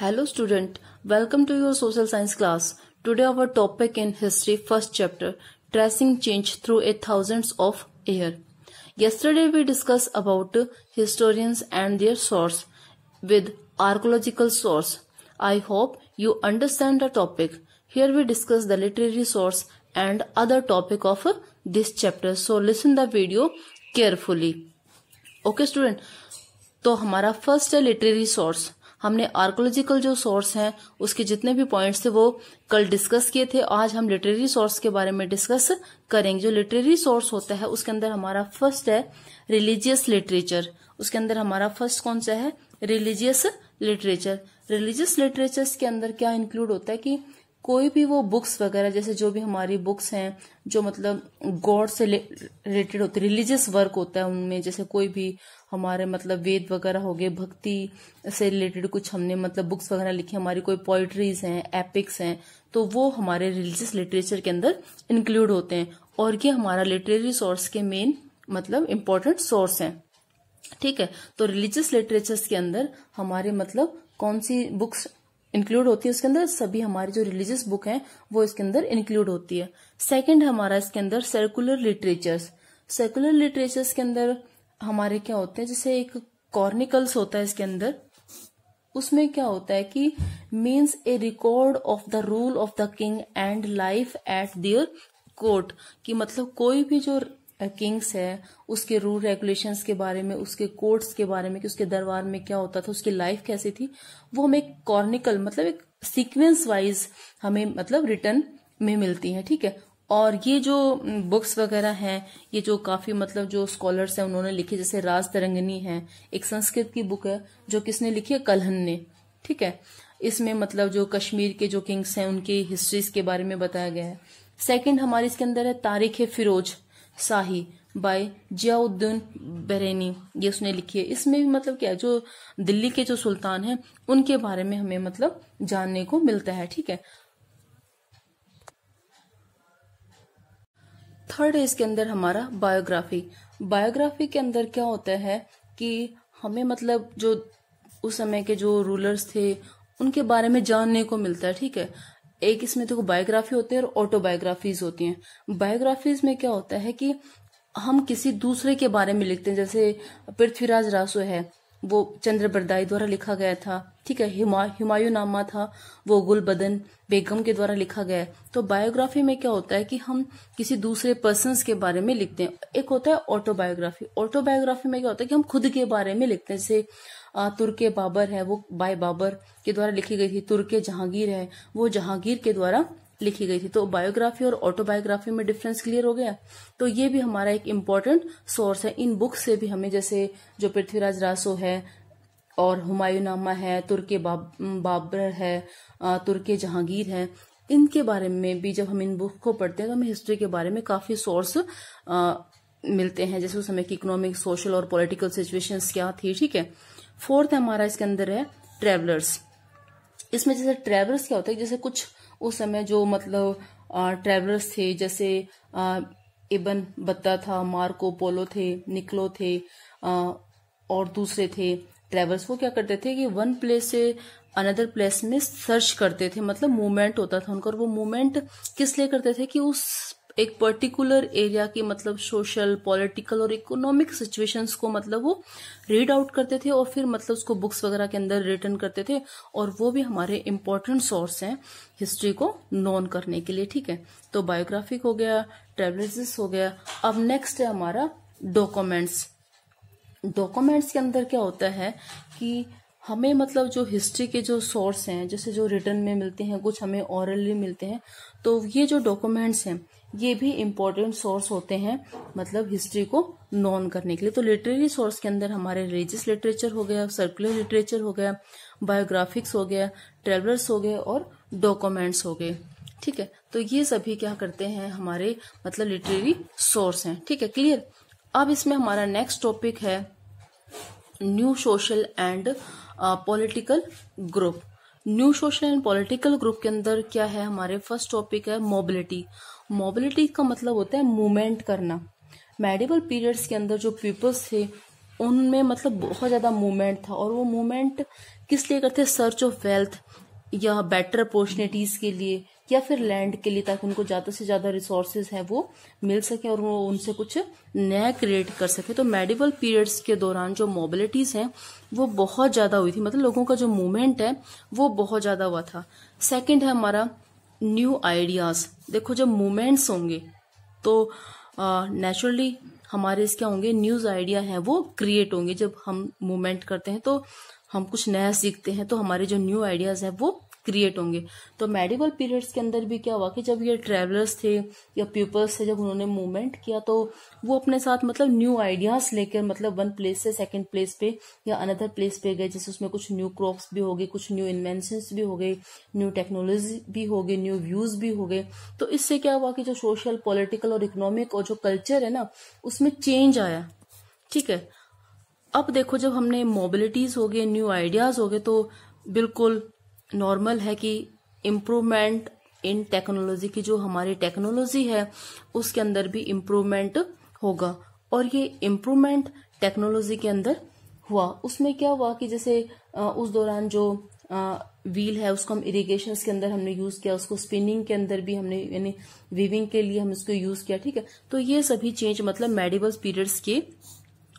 Hello student, welcome to your social science class. Today our topic in history first chapter, tracing change through a thousands of year. Yesterday we discussed about historians and their source with archaeological source. I hope you understand the topic. Here we discuss the literary source and other topic of this chapter. So listen the video carefully. Okay student, So, our first literary source. हमने archaeological जो source हैं उसके जितने भी points थे वो कल discuss किए थे आज हम लिटरेरी सोर्स के बारे में डिस्कस करेंगे जो लिटरेरी सोर्स होता है उसके अंदर हमारा फर्स्ट है रिलीजियस लिटरेचर उसके अंदर हमारा फर्स्ट कौन सा है रिलीजियस लिटरेचर रिलीजियस लिटरेचर के अंदर क्या इंक्लूड होता है कि कोई भी वो बुक्स वगैरह जैसे जो भी हमारी बुक्स हैं जो मतलब गॉड से रिलेटेड होते रिलीजियस वर्क होता है उनमें जैसे कोई भी हमारे मतलब वेद वगैरह हो गए भक्ति से रिलेटेड कुछ हमने मतलब बुक्स वगैरह लिखी हमारी कोई पोइट्रीज हैं एपिक्स हैं तो वो हमारे रिलीजियस लिटरेचर के अंदर इंक्लूड होते हैं और ये हमारा लिटरेरी सोर्स के मेन मतलब इम्पोर्टेंट सोर्स हैं ठीक है तो रिलीजियस लिटरेचर्स के अंदर हमारे मतलब कौन सी बुक्स इंक्लूड होती है उसके अंदर सभी हमारी जो रिलीजियस बुक हैं वो इसके अंदर इंक्लूड होती है सेकंड हमारा इसके अंदर सर्कुलर लिटरेचर्स सेकुलर लिटरेचर्स के अंदर हमारे क्या होते हैं जैसे एक कॉर्निकल्स होता है इसके अंदर उसमें क्या होता है कि means a record of the rule of the king and life at their court कि मतलब कोई भी जो किंग्स है उसके रूल रेगुलेशंस के बारे में उसके कोर्ट्स के बारे में कि उसके दरबार में क्या होता था उसकी लाइफ कैसी थी वो हमें कॉर्निकल मतलब एक सीक्वेंस वाइज हमें मतलब रिटर्न में मिलती है ठीक है और ये जो बुक्स वगैरह हैं ये जो काफी मतलब जो स्कॉलर्स हैं उन्होंने लिखे जैसे राज तरंगनी है एक संस्कृत की बुक है जो किसने लिखी है कलहन ने ठीक है इसमें मतलब जो कश्मीर के जो किंग्स हैं उनकी हिस्ट्रीज के बारे में बताया गया है सेकंड हमारे इसके अंदर है तारीख फिरोज शाही बाय जियाउद्दीन बरेनी ये उसने लिखी है इसमें भी मतलब क्या जो दिल्ली के जो सुल्तान हैं उनके बारे में हमें मतलब जानने को मिलता है ठीक है थर्ड है इसके अंदर हमारा बायोग्राफी बायोग्राफी के अंदर क्या होता है कि हमें मतलब जो उस समय के जो रूलर्स थे उनके बारे में जानने को मिलता है ठीक है एक इसमें तो बायोग्राफी होती है और ऑटोबायोग्राफीज होती हैं बायोग्राफीज में क्या होता है कि हम किसी दूसरे के बारे में लिखते हैं जैसे पृथ्वीराज रासो है वो चंद्र बरदाई द्वारा लिखा गया था ठीक है हिमायू नामा था वो गुलबदन बेगम के द्वारा लिखा गया है तो बायोग्राफी में क्या होता है कि हम किसी दूसरे पर्सन के बारे में लिखते हैं एक होता है ऑटोबायोग्राफी ऑटोबायोग्राफी में क्या होता है कि हम खुद के बारे में लिखते हैं जैसे तुर्के बाबर है वो बाय बाबर के द्वारा लिखी गई थी तुर्के जहांगीर है वो जहांगीर के द्वारा लिखी गई थी तो बायोग्राफी और ऑटोबायोग्राफी में डिफरेंस क्लियर हो गया तो ये भी हमारा एक इम्पॉर्टेंट सोर्स है इन बुक्स से भी हमें जैसे जो पृथ्वीराज रासो है और हुमायूनामा है तुर्के बाब, बाबर है तुर्के जहांगीर है इनके बारे में भी जब हम इन बुक को पढ़ते हैं तो हमें हिस्ट्री के बारे में काफी सोर्स मिलते हैं जैसे उस समय की इकोनॉमिक सोशल और पॉलिटिकल सिचुएशंस क्या थी ठीक है फोर्थ हमारा इसके अंदर है ट्रेवलर्स इसमें जैसे ट्रेवलर्स क्या होता है जैसे कुछ उस समय जो मतलब ट्रेवलर्स थे जैसे इबन बत्ता था मार्को पोलो थे निकलो थे आ, और दूसरे थे ट्रेवल्स वो क्या करते थे कि वन प्लेस से अनदर प्लेस में सर्च करते थे मतलब मूवमेंट होता था उनका और वो मूवमेंट किस लिए करते थे कि उस एक पर्टिकुलर एरिया की मतलब सोशल पॉलिटिकल और इकोनॉमिक सिचुएशंस को मतलब वो रीड आउट करते थे और फिर मतलब उसको बुक्स वगैरह के अंदर रिटर्न करते थे और वो भी हमारे इम्पोर्टेंट सोर्स हैं हिस्ट्री को नॉन करने के लिए ठीक है तो बायोग्राफिक हो गया ट्रेवलिस हो गया अब नेक्स्ट है हमारा डॉक्यूमेंट्स डॉक्यूमेंट्स के अंदर क्या होता है कि हमें मतलब जो हिस्ट्री के जो सोर्स हैं जैसे जो रिटर्न में मिलते हैं कुछ हमें औरली मिलते हैं तो ये जो डॉक्यूमेंट्स हैं ये भी इम्पोर्टेंट सोर्स होते हैं मतलब हिस्ट्री को नॉन करने के लिए तो लिटरेरी सोर्स के अंदर हमारे रिलीजियस लिटरेचर हो गया सर्कुलर लिटरेचर हो गया बायोग्राफिक्स हो गया ट्रेवलर्स हो गए और डॉक्यूमेंट्स हो गए ठीक है तो ये सभी क्या करते हैं हमारे मतलब लिटरेरी सोर्स हैं ठीक है क्लियर अब इसमें हमारा नेक्स्ट टॉपिक है new social and political group new social and political group के अंदर क्या है हमारे फर्स्ट टॉपिक है मोबिलिटी मोबिलिटी का मतलब होता है मूवमेंट करना मेडिवल पीरियड्स के अंदर जो पीपल्स थे उनमें मतलब बहुत ज़्यादा मूवमेंट था और वो मूवमेंट किस लिए करते सर्च ऑफ वेल्थ या बेटर अपॉर्चुनिटीज़ के लिए या फिर लैंड के लिए ताकि उनको ज़्यादा से ज़्यादा रिसोर्सेज हैं वो मिल सके और वो उनसे कुछ नया क्रिएट कर सके तो मेडिवल पीरियड्स के दौरान जो मोबिलिटीज़ हैं वो बहुत ज़्यादा हुई थी मतलब लोगों का जो मूवमेंट है वो बहुत ज़्यादा हुआ था सेकेंड है हमारा न्यू आइडियाज़ देखो जब मूवमेंट्स होंगे तो नेचुरली हमारे इस क्या होंगे न्यूज आइडिया हैं वो क्रिएट होंगे जब हम मूवमेंट करते हैं तो हम कुछ नया सीखते हैं तो हमारे जो न्यू आइडियाज हैं वो क्रिएट होंगे तो मेडिकल पीरियड्स के अंदर भी क्या हुआ कि जब ये ट्रेवलर्स थे या पीपल्स थे जब उन्होंने मूवमेंट किया तो वो अपने साथ मतलब न्यू आइडियाज लेकर मतलब वन प्लेस से सेकेंड प्लेस पे या अनदर प्लेस पे गए जैसे उसमें कुछ न्यू क्रॉप्स भी हो गए कुछ न्यू इन्वेंशन भी हो गए न्यू टेक्नोलॉजी भी हो गई न्यू व्यूज भी हो गए तो इससे क्या हुआ कि जो सोशल पॉलिटिकल और इकोनॉमिक और जो कल्चर है ना उसमें चेंज आया ठीक है अब देखो जब हमने मोबिलिटीज हो गए न्यू आइडियाज हो गए तो बिल्कुल नॉर्मल है कि इम्प्रूवमेंट इन टेक्नोलॉजी की जो हमारी टेक्नोलॉजी है उसके अंदर भी इम्प्रूवमेंट होगा और ये इम्प्रूवमेंट टेक्नोलॉजी के अंदर हुआ उसमें क्या हुआ कि जैसे उस दौरान जो व्हील है उसको हम इरिगेशन के अंदर हमने यूज किया उसको स्पिनिंग के अंदर भी हमने यानी वीविंग के लिए हम उसको यूज किया ठीक है तो ये सभी चेंज मतलब मेडिवल पीरियड्स के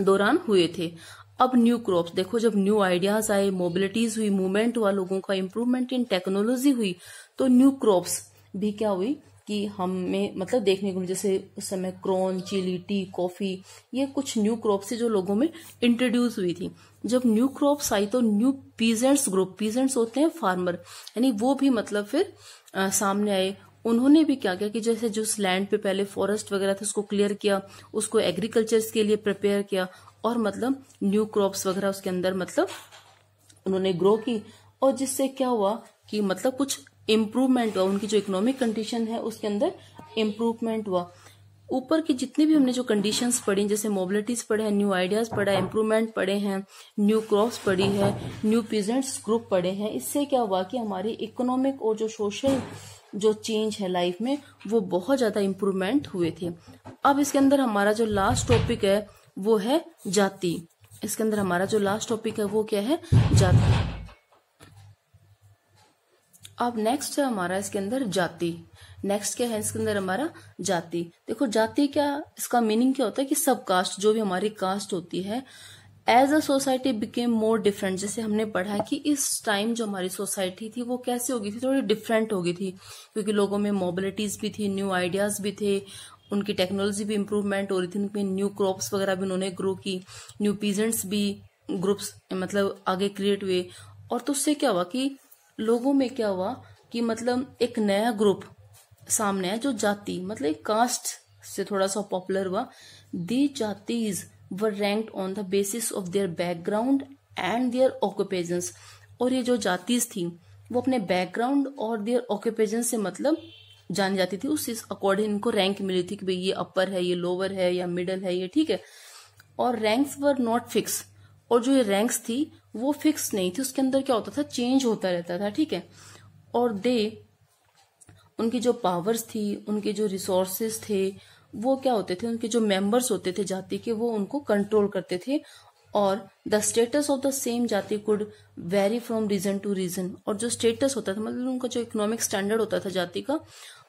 दौरान हुए थे अब न्यू क्रॉप्स देखो जब न्यू आइडियाज आए मोबिलिटीज हुई मूवमेंट हुआ लोगों का इम्प्रूवमेंट इन टेक्नोलॉजी हुई तो न्यू क्रॉप्स भी क्या हुई कि हमें मतलब देखने को जैसे उस समय क्रॉन चिली टी कॉफी ये कुछ न्यू क्रॉप्स थी जो लोगों में इंट्रोड्यूस हुई थी जब न्यू क्रॉप्स आई तो न्यू पीजेंट्स ग्रुप पीजेंट्स होते हैं फार्मर यानी वो भी मतलब फिर आ, सामने आए उन्होंने भी क्या किया कि जैसे जिस लैंड पे पहले फॉरेस्ट वगैरह था उसको क्लियर किया उसको एग्रीकल्चर के लिए प्रिपेयर किया और मतलब न्यू क्रॉप्स वगैरह उसके अंदर मतलब उन्होंने ग्रो की और जिससे क्या हुआ कि मतलब कुछ इम्प्रूवमेंट हुआ उनकी जो इकोनॉमिक कंडीशन है उसके अंदर इम्प्रूवमेंट हुआ ऊपर की जितनी भी हमने जो कंडीशंस पढ़ी जैसे मोबिलिटीज पढ़े हैं न्यू आइडियाज पढ़ा है इम्प्रूवमेंट पढ़े हैं न्यू क्रॉप्स पढ़ी है न्यू पीजेंट्स ग्रुप पढ़े हैं इससे क्या हुआ कि हमारी इकोनॉमिक और जो सोशल जो चेंज है लाइफ में वो बहुत ज़्यादा इम्प्रूवमेंट हुए थे अब इसके अंदर हमारा जो लास्ट टॉपिक है वो है जाति इसके अंदर हमारा जो लास्ट टॉपिक है वो क्या है जाति अब नेक्स्ट है हमारा इसके अंदर जाति नेक्स्ट क्या है इसके अंदर हमारा जाति देखो जाति क्या इसका मीनिंग क्या होता है कि सब कास्ट जो भी हमारी कास्ट होती है as a society became more different जैसे हमने पढ़ा कि इस टाइम जो हमारी सोसाइटी थी वो कैसे होगी थी थोड़ी डिफरेंट होगी थी क्योंकि लोगों में मोबिलिटीज भी थी न्यू आइडियाज भी थे उनकी टेक्नोलॉजी भी इम्प्रूवमेंट हो रही थी उनमें न्यू क्रॉप्स वगैरह भी उन्होंने ग्रो की न्यू पीजेंट्स भी ग्रुप्स मतलब आगे क्रिएट हुए और तो उससे क्या हुआ कि लोगों में क्या हुआ कि मतलब एक नया ग्रुप सामने आया जो जाति मतलब एक कास्ट से थोड़ा सा पॉपुलर हुआ the jatis were ranked on the basis of their background and their occupations और ये जो जातीज थी वो अपने बैकग्राउंड और देयर ऑक्यूपेशन से मतलब जानी जाती थी उस अकॉर्डिंग इनको रैंक मिली थी कि भाई ये अपर है ये लोअर है या मिडल है ये ठीक है और रैंक्स वर नॉट फिक्स और जो ये रैंक्स थी वो फिक्स नहीं थी उसके अंदर क्या होता था चेंज होता रहता था ठीक है और दे उनकी जो पावर्स थी उनके जो रिसोर्सेस थे वो क्या होते थे उनके जो मेंबर्स होते थे जाति के वो उनको कंट्रोल करते थे और the status of the same jati could vary from region to region और जो स्टेटस होता था मतलब उनका जो इकोनॉमिक स्टैंडर्ड होता था जाति का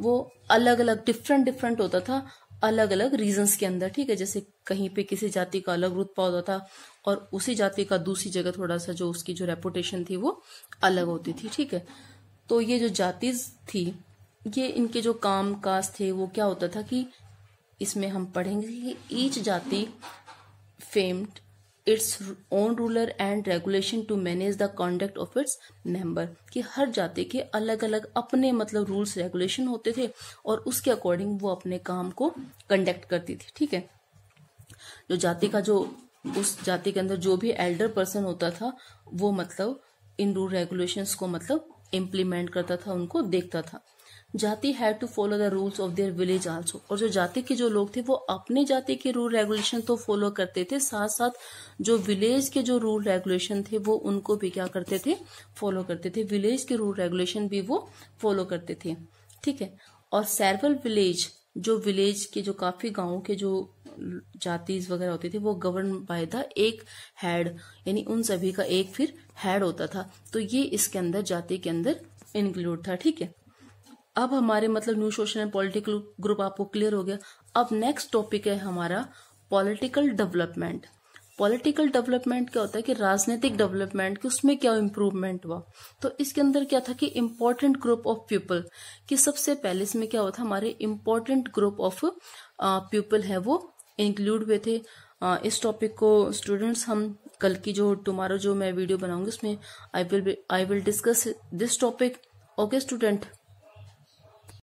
वो अलग अलग डिफरेंट डिफरेंट होता था अलग अलग रीजंस के अंदर ठीक है जैसे कहीं पे किसी जाति का अलग रुतबा होता था और उसी जाति का दूसरी जगह थोड़ा सा जो उसकी जो रेपुटेशन थी वो अलग होती थी ठीक है तो ये जो जातिज थी ये इनके जो काम काज थे वो क्या होता था कि इसमें हम पढ़ेंगे कि each jati framed its own rules and regulation to manage the conduct of its member कि हर जाति के अलग अलग अपने मतलब रूल्स रेगुलेशन होते थे और उसके अकॉर्डिंग वो अपने काम को कंडक्ट करती थी ठीक है जो जाति का जो उस जाति के अंदर जो भी एल्डर पर्सन होता था वो मतलब इन रूल रेगुलेशन को मतलब इम्प्लीमेंट करता था उनको देखता था jati had to follow the rules of their village also और जो जाति के जो लोग थे वो अपने जाति के रूल रेगुलेशन तो फॉलो करते थे साथ साथ जो विलेज के जो रूल रेगुलेशन थे वो उनको भी क्या करते थे फॉलो करते थे विलेज के रूल रेगुलेशन भी वो फॉलो करते थे ठीक है और सैरवल विलेज जो विलेज के जो काफी गाँव के जो जाति वगैरह होती थी वो गवर्न बाय द एक हैड यानी उन सभी का एक फिर हैड होता था तो ये इसके अंदर जाति के अंदर इंक्लूड था ठीक है अब हमारे मतलब new social and political group आपको क्लियर हो गया अब नेक्स्ट टॉपिक है हमारा पॉलिटिकल डेवलपमेंट पॉलिटिकल डेवलपमेंट क्या होता है कि राजनीतिक डेवलपमेंट कि उसमें क्या इम्प्रूवमेंट हुआ तो इसके अंदर क्या था कि इम्पोर्टेंट ग्रुप ऑफ पीपल कि सबसे पहले इसमें क्या हुआ था हमारे इम्पोर्टेंट ग्रुप ऑफ पीपल है वो इंक्लूड हुए थे आ, इस टॉपिक को स्टूडेंट्स हम कल की जो टुमारो जो मैं वीडियो बनाऊंगी उसमें I will I will discuss this topic okay student